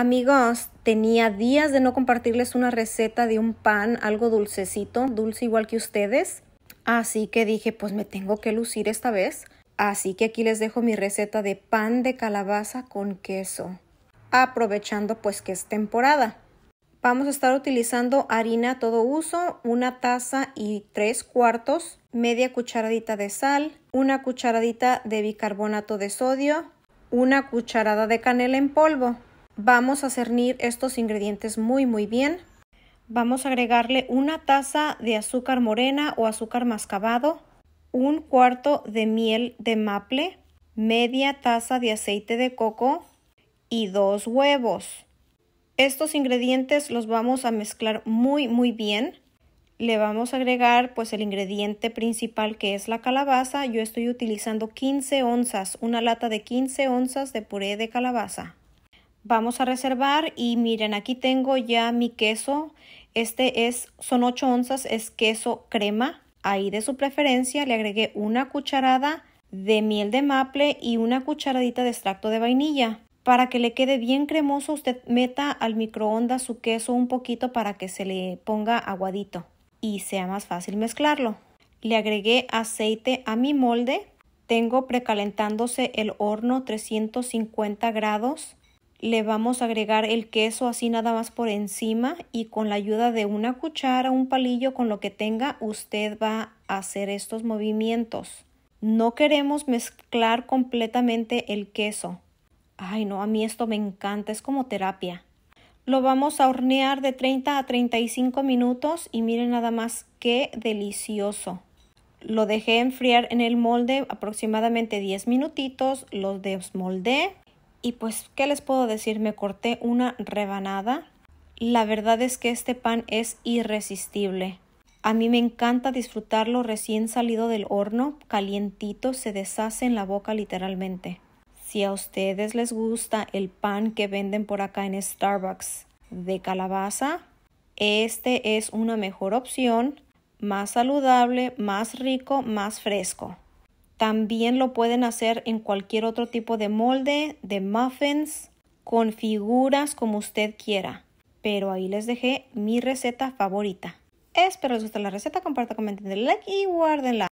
Amigos, tenía días de no compartirles una receta de un pan, algo dulcecito, dulce igual que ustedes. Así que dije, pues me tengo que lucir esta vez. Así que aquí les dejo mi receta de pan de calabaza con queso, aprovechando pues que es temporada. Vamos a estar utilizando harina a todo uso, una taza y tres cuartos, media cucharadita de sal, una cucharadita de bicarbonato de sodio, una cucharada de canela en polvo, Vamos a cernir estos ingredientes muy muy bien. Vamos a agregarle una taza de azúcar morena o azúcar mascabado, un cuarto de miel de maple, media taza de aceite de coco y dos huevos. Estos ingredientes los vamos a mezclar muy muy bien. Le vamos a agregar pues el ingrediente principal que es la calabaza. Yo estoy utilizando 15 onzas, una lata de 15 onzas de puré de calabaza. Vamos a reservar y miren, aquí tengo ya mi queso. Este es, son 8 onzas, es queso crema. Ahí de su preferencia le agregué una cucharada de miel de maple y una cucharadita de extracto de vainilla. Para que le quede bien cremoso, usted meta al microondas su queso un poquito para que se le ponga aguadito y sea más fácil mezclarlo. Le agregué aceite a mi molde. Tengo precalentándose el horno 350 grados le vamos a agregar el queso así nada más por encima y con la ayuda de una cuchara, un palillo, con lo que tenga, usted va a hacer estos movimientos. No queremos mezclar completamente el queso. Ay, no, a mí esto me encanta, es como terapia. Lo vamos a hornear de 30 a 35 minutos y miren nada más qué delicioso. Lo dejé enfriar en el molde aproximadamente 10 minutitos, lo desmoldé y pues, ¿qué les puedo decir? Me corté una rebanada. La verdad es que este pan es irresistible. A mí me encanta disfrutarlo recién salido del horno, calientito, se deshace en la boca literalmente. Si a ustedes les gusta el pan que venden por acá en Starbucks de calabaza, este es una mejor opción, más saludable, más rico, más fresco. También lo pueden hacer en cualquier otro tipo de molde, de muffins, con figuras como usted quiera. Pero ahí les dejé mi receta favorita. Espero les guste la receta, compartan, comenten, denle like y guárdenla.